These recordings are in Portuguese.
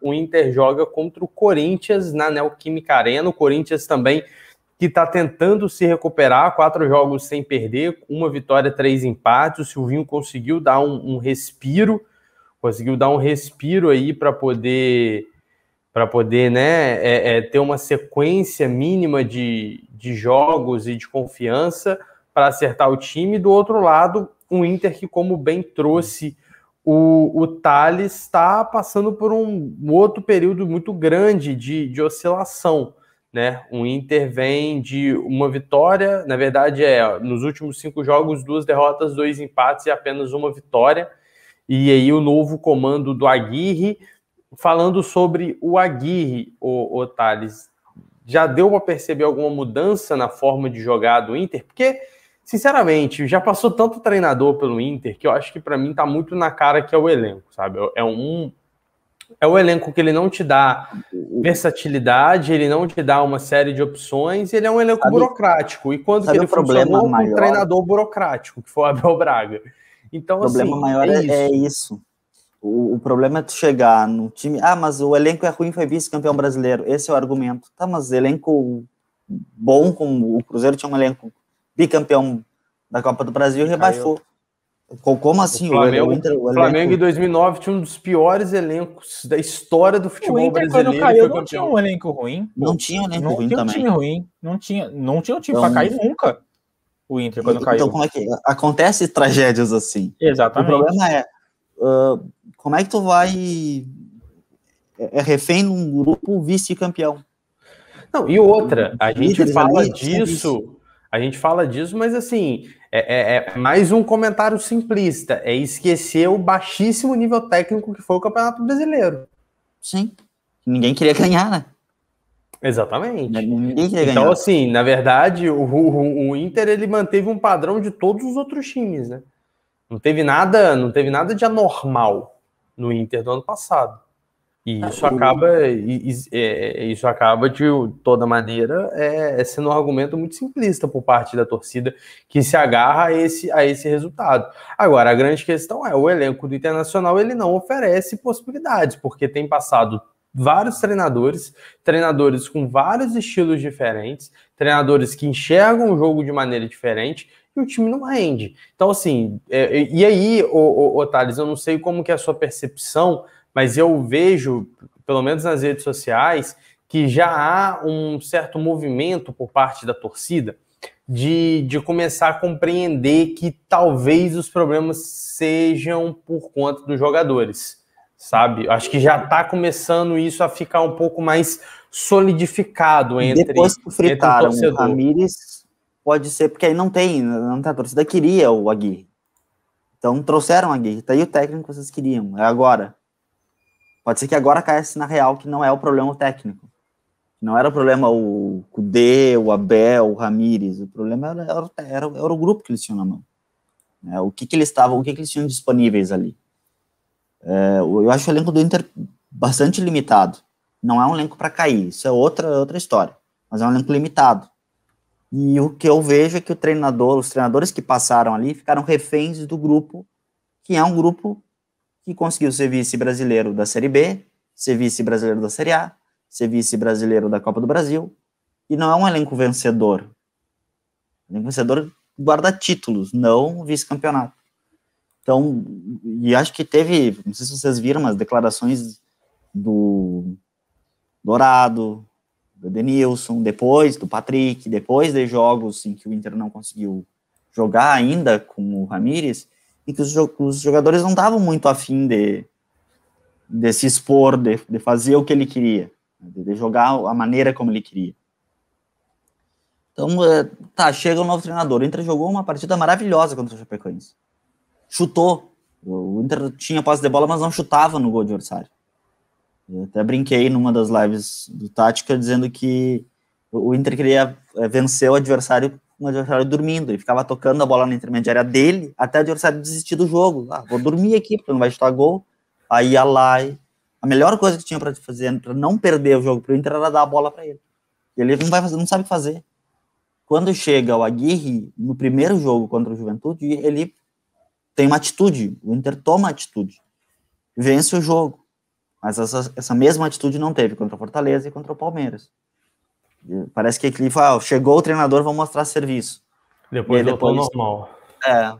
O Inter joga contra o Corinthians na Neoquímica Arena. O Corinthians também que está tentando se recuperar, quatro jogos sem perder, uma vitória, três empates. O Silvinho conseguiu dar um, um respiro, conseguiu dar um respiro aí para poder para poder né, é, é, ter uma sequência mínima de, de jogos e de confiança para acertar o time. Do outro lado, o Inter que, como bem trouxe o, o Thales está passando por um outro período muito grande de, de oscilação. Né? O Inter vem de uma vitória, na verdade é nos últimos cinco jogos duas derrotas, dois empates e apenas uma vitória. E aí o novo comando do Aguirre, falando sobre o Aguirre, o, o Thales, já deu para perceber alguma mudança na forma de jogar do Inter? Porque sinceramente, já passou tanto treinador pelo Inter que eu acho que para mim tá muito na cara que é o elenco, sabe? É um é o elenco que ele não te dá versatilidade, ele não te dá uma série de opções, ele é um elenco sabe, burocrático. E quando que ele problema funcionou maior, um treinador burocrático, que foi o Abel Braga. Então, o problema assim, maior é, é, é isso. É isso. O, o, problema é tu chegar no time. Ah, mas o elenco é ruim, foi vice-campeão brasileiro. Esse é o argumento. Tá, mas elenco bom, como o Cruzeiro tinha um elenco bicampeão da Copa do Brasil, rebaixou. Como assim? O Flamengo, o Inter, o Flamengo em 2009 tinha um dos piores elencos da história do futebol o Inter, brasileiro. Quando caiu, não tinha um elenco ruim. Não tinha um elenco não ruim tinha também. time ruim. Não tinha, não tinha um time então, para cair nunca. O Inter quando então, caiu. Então como é que acontece tragédias assim? Exatamente. O problema é uh, como é que tu vai é, é refém num grupo vice-campeão? Não, e outra, a gente fala disso a gente fala disso, mas assim, é, é, é, mais um comentário simplista. É esquecer o baixíssimo nível técnico que foi o Campeonato Brasileiro. Sim. Ninguém queria ganhar, né? Exatamente. Ninguém queria então, ganhar. assim, na verdade, o, o, o, Inter ele manteve um padrão de todos os outros times, né? Não teve nada, não teve nada de anormal no Inter do ano passado. E ah, isso acaba, é, é, isso acaba de toda maneira é, é, sendo um argumento muito simplista por parte da torcida que se agarra a esse, a esse resultado. Agora, a grande questão é o elenco do Internacional ele não oferece possibilidades, porque tem passado vários treinadores, treinadores com vários estilos diferentes, treinadores que enxergam o jogo de maneira diferente e o time não rende. Então, assim, é, e aí, o, o, o Thales, eu não sei como que é a sua percepção mas eu vejo, pelo menos nas redes sociais, que já há um certo movimento por parte da torcida de, de começar a compreender que talvez os problemas sejam por conta dos jogadores, sabe? Acho que já está começando isso a ficar um pouco mais solidificado entre Depois que fritaram entre o, o Ramires, pode ser porque aí não tem, não tem a torcida queria o Aguirre. Então trouxeram o Aguirre, tá aí o técnico que vocês queriam, é agora. Pode ser que agora caia assim na real que não é o problema técnico. Não era o problema o Kudê, o Abel, o Ramírez. O problema era, era, era, era o grupo que eles tinham na mão. É, o que, que eles estavam, o que, que eles tinham disponíveis ali. É, eu acho o elenco do Inter bastante limitado. Não é um elenco para cair, isso é outra, outra história. Mas é um elenco limitado. E o que eu vejo é que o treinador, os treinadores que passaram ali ficaram reféns do grupo, que é um grupo que conseguiu ser vice brasileiro da Série B, ser vice brasileiro da Série A, ser vice brasileiro da Copa do Brasil, e não é um elenco vencedor. O elenco vencedor guarda títulos, não vice-campeonato. Então, e acho que teve, não sei se vocês viram, as declarações do Dourado, do Denilson, depois do Patrick, depois de jogos em que o Inter não conseguiu jogar ainda com o Ramírez, e que os, os jogadores não estavam muito afim de, de se expor, de, de fazer o que ele queria, de jogar a maneira como ele queria. Então, eh, tá, chega um novo treinador. O Inter jogou uma partida maravilhosa contra o Chapecoense. Chutou. O Inter tinha posse de bola, mas não chutava no gol adversário. Eu até brinquei numa das lives do Tática dizendo que o Inter queria eh, vencer o adversário um adversário dormindo e ficava tocando a bola na intermediária dele até o adversário desistir do jogo. Ah, vou dormir aqui, porque não vai chutar gol. Aí ia lá. E... A melhor coisa que tinha para fazer, para não perder o jogo para o Inter, era dar a bola para ele. E ele não, vai fazer, não sabe fazer. Quando chega o Aguirre no primeiro jogo contra o Juventude, ele tem uma atitude. O Inter toma atitude. Vence o jogo. Mas essa, essa mesma atitude não teve contra o Fortaleza e contra o Palmeiras. Parece que ele falou ah, chegou o treinador, vamos mostrar serviço. Depois, e depois normal. É,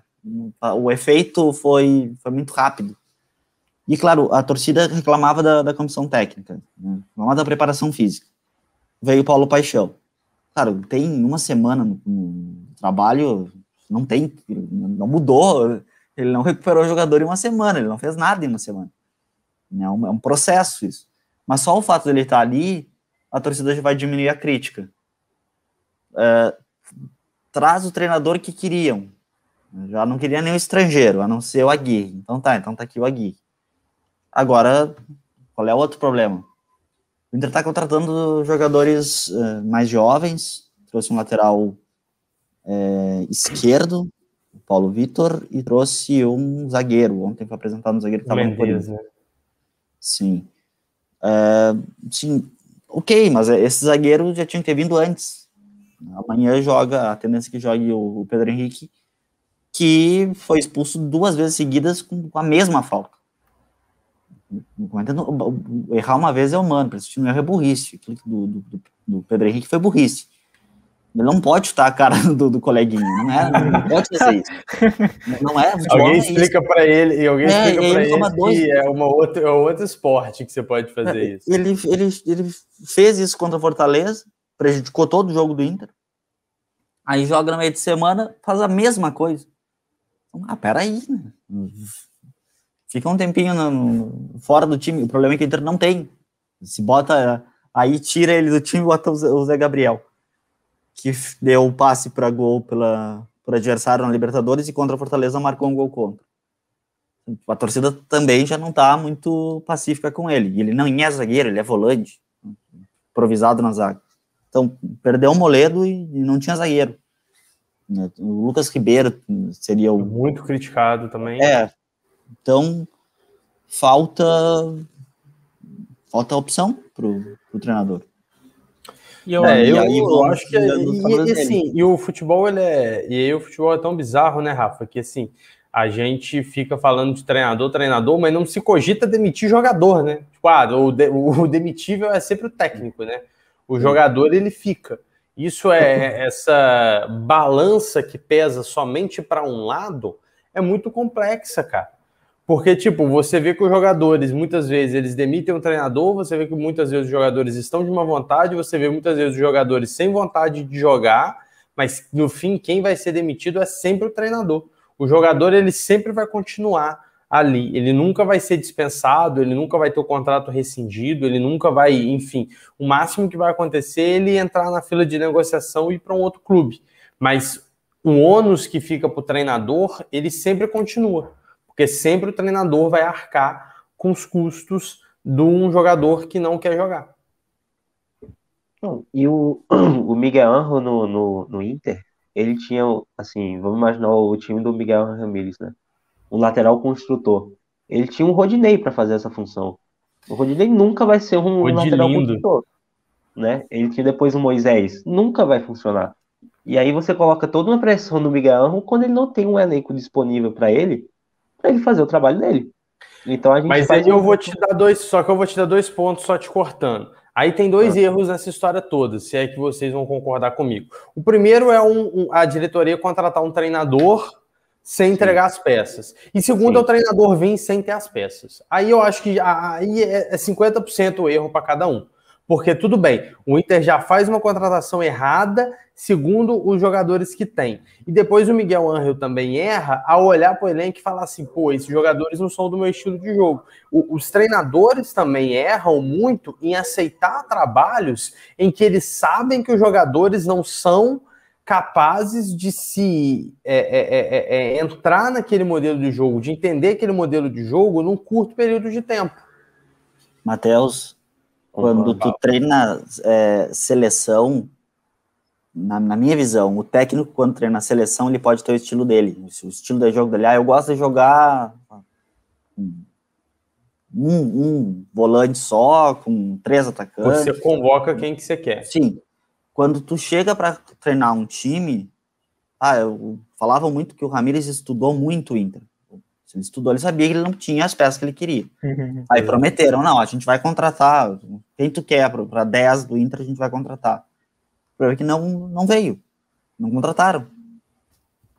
o efeito foi, foi muito rápido. E claro, a torcida reclamava da, da comissão técnica, né? não da preparação física. Veio o Paulo Paixão. Claro, tem uma semana no, no trabalho, não tem, não mudou, ele não recuperou o jogador em uma semana, ele não fez nada em uma semana. É um, é um processo isso. Mas só o fato dele estar ali a torcida já vai diminuir a crítica. É, traz o treinador que queriam. Já não queria nenhum estrangeiro, a não ser o Aguirre. Então tá, então tá aqui o Aguirre. Agora, qual é o outro problema? O Inter tá contratando jogadores uh, mais jovens, trouxe um lateral é, esquerdo, o Paulo Vitor, e trouxe um zagueiro. Ontem foi apresentado um zagueiro que tava no Corinthians. Né? Sim. Uh, sim, Ok, mas é, esse zagueiro já tinha que ter vindo antes. Amanhã joga, a tendência é que jogue o, o Pedro Henrique, que foi expulso duas vezes seguidas com, com a mesma falta. Errar uma vez é humano, persistir no erro é burrice. Do, do, do, Pedro Henrique foi burrice. Ele não pode chutar a cara do, do coleguinha, não é? Não pode fazer isso. Não é. Alguém é explica para ele, e alguém é, explica para ele, ele dois... que é uma outra, é outro esporte que você pode é, fazer é, isso. Ele, ele, ele fez isso contra o Fortaleza, prejudicou todo o jogo do Inter. Aí joga no meio de semana, faz a mesma coisa. Ah, peraí. Né? Fica um tempinho no, no, fora do time. O problema é que o Inter não tem. Se bota aí, tira ele do time e bota o Zé Gabriel que deu o passe para gol pela, por adversário na Libertadores e contra a Fortaleza marcou um gol contra. A torcida também já não está muito pacífica com ele. ele não é zagueiro, ele é volante, improvisado na zaga. Então, perdeu o Moledo e não tinha zagueiro. O Lucas Ribeiro seria o. Muito criticado também. É. Então, falta. Falta opção para o treinador. E eu, é, eu, aí, eu acho que é e, e, assim, e o futebol ele é, e aí o futebol é tão bizarro, né, Rafa, que assim, a gente fica falando de treinador, treinador, mas não se cogita demitir jogador, né? Tipo, ah, o, de, o demitível é sempre o técnico, né? O jogador ele fica. Isso é, é essa balança que pesa somente para um lado é muito complexa, cara. Porque, tipo, você vê que os jogadores, muitas vezes, eles demitem um treinador, você vê que muitas vezes os jogadores estão de uma vontade, você vê muitas vezes os jogadores sem vontade de jogar, mas no fim, quem vai ser demitido é sempre o treinador. O jogador, ele sempre vai continuar ali, ele nunca vai ser dispensado, ele nunca vai ter o contrato rescindido, ele nunca vai, enfim, o máximo que vai acontecer é ele entrar na fila de negociação e ir para um outro clube. Mas o ônus que fica para o treinador, ele sempre continua. Porque sempre o treinador vai arcar com os custos de um jogador que não quer jogar. E o, o Miguel Anjo no, no, no Inter, ele tinha, assim, vamos imaginar o time do Miguel Ramírez, né? Um lateral construtor. Ele tinha um Rodinei para fazer essa função. O Rodinei nunca vai ser um Rodilindo. lateral construtor. Né? Ele tinha depois o um Moisés. Nunca vai funcionar. E aí você coloca toda uma pressão no Miguel Anjo quando ele não tem um elenco disponível para ele para ele fazer o trabalho dele. Então a gente Mas aí eu um... vou te dar dois, só que eu vou te dar dois pontos só te cortando. Aí tem dois ah. erros nessa história toda, se é que vocês vão concordar comigo. O primeiro é um, um, a diretoria contratar um treinador sem entregar Sim. as peças. E segundo Sim. é o treinador vir sem ter as peças. Aí eu acho que aí é 50% é erro para cada um. Porque tudo bem, o Inter já faz uma contratação errada, segundo os jogadores que tem. E depois o Miguel Angel também erra ao olhar para o elenco e falar assim: pô, esses jogadores não são do meu estilo de jogo. O, os treinadores também erram muito em aceitar trabalhos em que eles sabem que os jogadores não são capazes de se é, é, é, é, é entrar naquele modelo de jogo, de entender aquele modelo de jogo num curto período de tempo. Matheus, quando tu treina é, seleção, na, na, minha visão, o técnico, quando treina seleção, ele pode ter o estilo dele. O estilo de jogo dele, ah, eu gosto de jogar um, um volante só, com três atacantes. Você convoca quem que você quer. Sim. Quando tu chega para treinar um time, ah, eu falava muito que o Ramires estudou muito o Inter. Se ele estudou, ele sabia que ele não tinha as peças que ele queria. Uhum. Aí prometeram, não, a gente vai contratar, quem tu quer, para 10 do Inter a gente vai contratar. O problema é que não, não veio, não contrataram.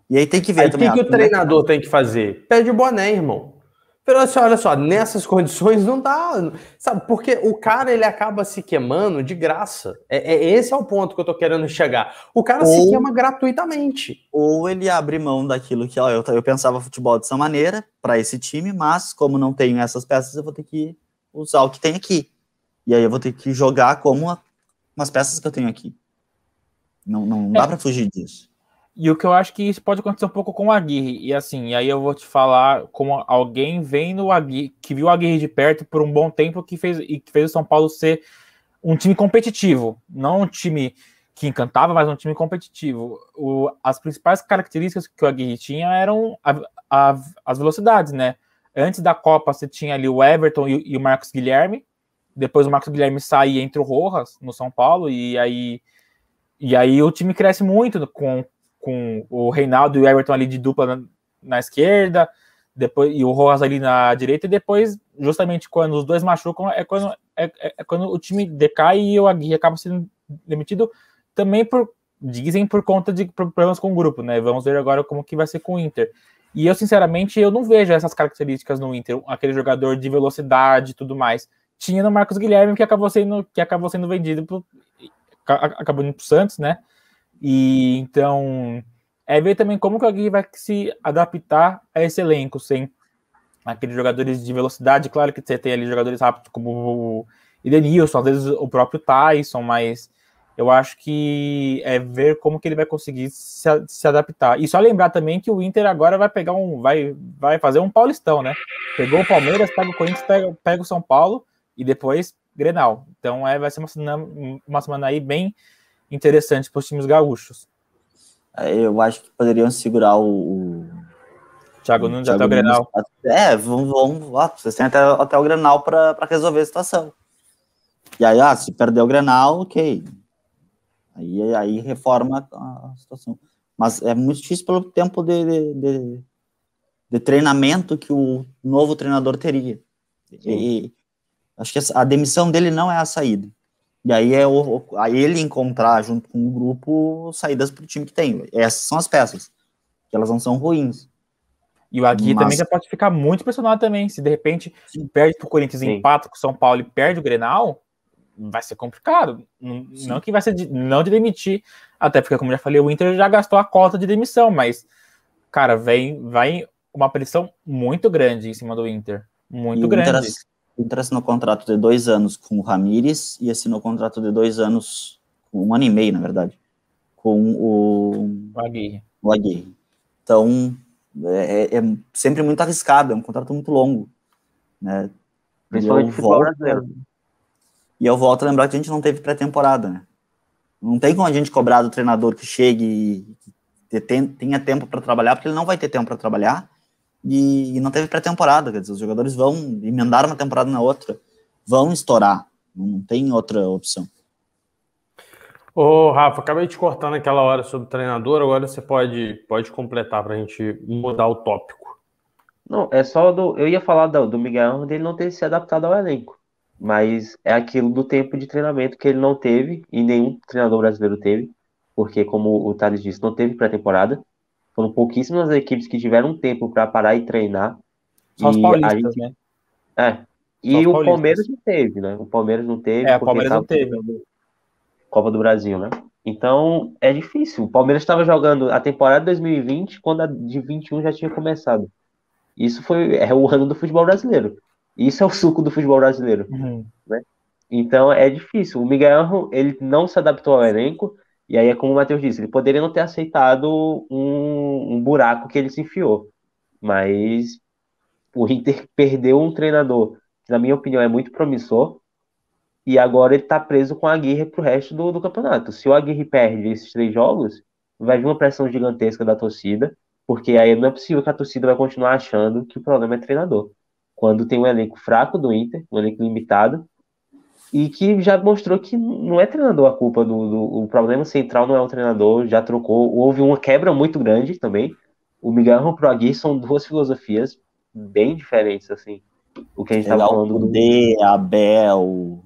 E aí tem que ver aí também. Ah, o é que, que o treinador tem que fazer? Pede boné, irmão. Pero assim, olha só, nessas condições não dá, sabe? Porque o cara ele acaba se queimando de graça. É, é esse é o ponto que eu tô querendo chegar. O cara ou, se queima gratuitamente. Ou ele abre mão daquilo que, ó, eu, eu pensava futebol dessa maneira para esse time, mas como não tenho essas peças, eu vou ter que usar o que tem aqui. E aí eu vou ter que jogar como a, umas peças que eu tenho aqui. Não, não, não dá é. para fugir disso. E o que eu acho que isso pode acontecer um pouco com o Aguirre. E assim, aí eu vou te falar como alguém vendo o Aguirre, que viu o Aguirre de perto por um bom tempo que fez, e que fez o São Paulo ser um time competitivo. Não um time que encantava, mas um time competitivo. O, as principais características que o Aguirre tinha eram a, a, as velocidades, né? Antes da Copa, você tinha ali o Everton e, e o Marcos Guilherme. Depois o Marcos Guilherme sai entre o Rojas no São Paulo, e aí e aí o time cresce muito com, com o Reinaldo e o Everton ali de dupla na, na esquerda, depois e o Rojas ali na direita, e depois, justamente quando os dois machucam, é quando, é, é, é quando o time decai e o Aguirre acaba sendo demitido também por, dizem, por conta de problemas com o grupo, né? Vamos ver agora como que vai ser com o Inter. E eu, sinceramente, eu não vejo essas características no Inter, aquele jogador de velocidade e tudo mais. Tinha no Marcos Guilherme, que acabou sendo, que acabou sendo vendido, pro, acabou indo pro Santos, né? E então é ver também como que alguém vai se adaptar a esse elenco sem aqueles jogadores de velocidade. Claro que você tem ali jogadores rápidos como o Edenilson, às vezes o próprio Tyson, mas eu acho que é ver como que ele vai conseguir se, se, adaptar. E só lembrar também que o Inter agora vai pegar um, vai, vai fazer um Paulistão, né? Pegou o Palmeiras, pega o Corinthians, pega, pega o São Paulo e depois Grenal. Então é, vai ser uma, uma semana aí bem interessante para os times gaúchos. Eu acho que poderiam segurar o. Thiago Nunes até o Grenal. É, vão, vão vocês têm até, até o Grenal para resolver a situação. E aí, ah, se perder o Grenal, ok. Aí, aí reforma a situação. Mas é muito difícil pelo tempo de, de, de, de treinamento que o novo treinador teria. E, acho que a demissão dele não é a saída. E aí é o, ele encontrar junto com o grupo saídas para o time que tem. Essas são as peças. Que elas não são ruins. E o Aguirre Mas... também já pode ficar muito pressionado também. Se de repente Sim. perde para o Corinthians, Sim. empata com o São Paulo e perde o Grenal, vai ser complicado. Não, não que vai ser de, não de demitir, até porque, como já falei, o Inter já gastou a cota de demissão, mas, cara, vem, vai uma pressão muito grande em cima do Inter. Muito e grande. Inter, Inter assinou contrato de dois anos com o Ramires e assinou contrato de dois anos, um ano e meio, na verdade, com o, o, Aguirre. Então, é, é, é, sempre muito arriscado, é um contrato muito longo. Né? Principalmente futebol brasileiro. E eu volto a lembrar que a gente não teve pré-temporada, né? Não tem como a gente cobrar do treinador que chegue e tenha tempo para trabalhar, porque ele não vai ter tempo para trabalhar e, e não teve pré-temporada, quer dizer, os jogadores vão emendar uma temporada na outra, vão estourar, não tem outra opção. Ô, Rafa, acabei te cortar naquela hora sobre o treinador, agora você pode, pode completar para a gente mudar o tópico. Não, é só do. Eu ia falar do, do Miguel dele não ter se adaptado ao elenco, mas é aquilo do tempo de treinamento que ele não teve e nenhum treinador brasileiro teve, porque, como o Thales disse, não teve pré-temporada. Foram pouquíssimas equipes que tiveram tempo para parar e treinar. Só e os paulistas, gente... né? É. E o Palmeiras não teve, né? O Palmeiras não teve. É, o Palmeiras não teve. Copa do Brasil, né? Então, é difícil. O Palmeiras estava jogando a temporada de 2020 quando a de 21 já tinha começado. Isso foi é o ano do futebol brasileiro. Isso é o suco do futebol brasileiro, uhum. né? Então, é difícil. O Miguel ele não se adaptou ao elenco, e aí é como o Matheus disse, ele poderia não ter aceitado um, um buraco que ele se enfiou. Mas o Inter perdeu um treinador que, na minha opinião, é muito promissor. E agora ele está preso com a Aguirre para o resto do, do campeonato. Se o Aguirre perde esses três jogos, vai vir uma pressão gigantesca da torcida, porque aí não é possível que a torcida vai continuar achando que o problema é treinador. Quando tem um elenco fraco do Inter, um elenco limitado, e que já mostrou que não é treinador a culpa do, do, o problema central não é o treinador já trocou houve uma quebra muito grande também o Miguel pro aguirre são duas filosofias bem diferentes assim o que a gente está falando de Abel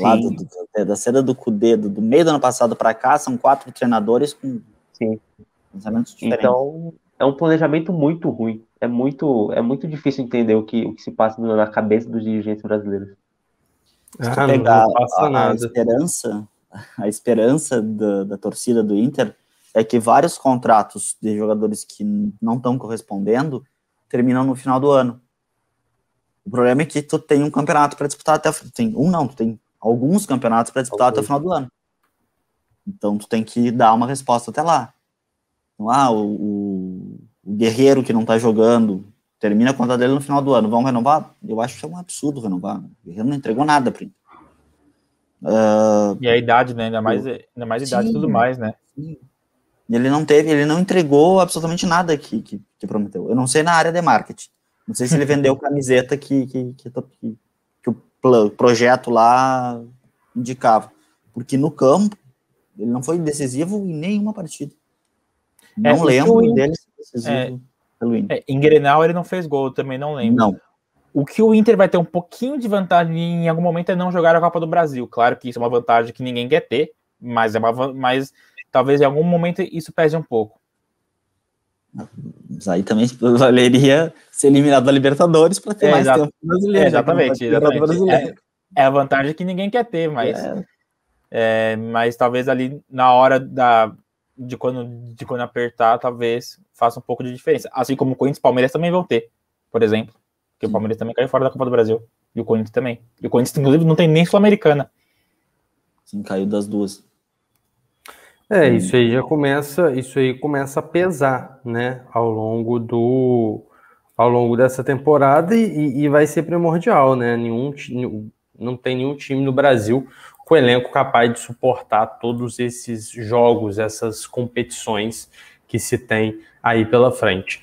lado do, da cena do Cudê do, do meio do ano passado para cá são quatro treinadores com Sim. pensamentos diferentes então é um planejamento muito ruim é muito é muito difícil entender o que o que se passa na cabeça dos dirigentes brasileiros ah, pegar a, a, esperança, a esperança da, da torcida do Inter é que vários contratos de jogadores que não estão correspondendo terminam no final do ano. O problema é que tu tem um campeonato para disputar até tem um não, tu tem alguns campeonatos para disputar okay. até o final do ano. Então tu tem que dar uma resposta até lá. Ah, o, o, o guerreiro que não está jogando Termina a conta dele no final do ano. Vão renovar? Eu acho que é um absurdo renovar. Né? Ele não entregou nada para uh, E a idade, né? Ainda mais, ainda mais sim, idade e tudo mais, né? Sim. Ele não teve, ele não entregou absolutamente nada que, que, que, prometeu. Eu não sei na área de marketing. Não sei se ele vendeu camiseta que, que, que, que, que o projeto lá indicava. Porque no campo, ele não foi decisivo em nenhuma partida. É, não é, lembro dele ser decisivo. É pelo Inter. É, em Grenal ele não fez gol, também não lembro. Não. O que o Inter vai ter um pouquinho de vantagem em algum momento é não jogar a Copa do Brasil. Claro que isso é uma vantagem que ninguém quer ter, mas, é uma, mas talvez em algum momento isso pese um pouco. Mas aí também valeria ser eliminado da Libertadores para ter é, mais exato. tempo brasileiro. É, né? exatamente. exatamente. É, é, a vantagem que ninguém quer ter, mas, é. É, mas talvez ali na hora da, de quando, de quando apertar, talvez faça um pouco de diferença. Assim como o Corinthians e Palmeiras também vão ter, por exemplo. Porque Sim. o Palmeiras também caiu fora da Copa do Brasil. E o Corinthians também. E o Corinthians, inclusive, não tem nem Sul-Americana. Sim, caiu das duas. É, isso aí já começa, isso aí começa a pesar, né, ao longo do ao longo dessa temporada e, e vai ser primordial, né? Nenhum não tem nenhum time no Brasil com o elenco capaz de suportar todos esses jogos, essas competições que se tem aí pela frente.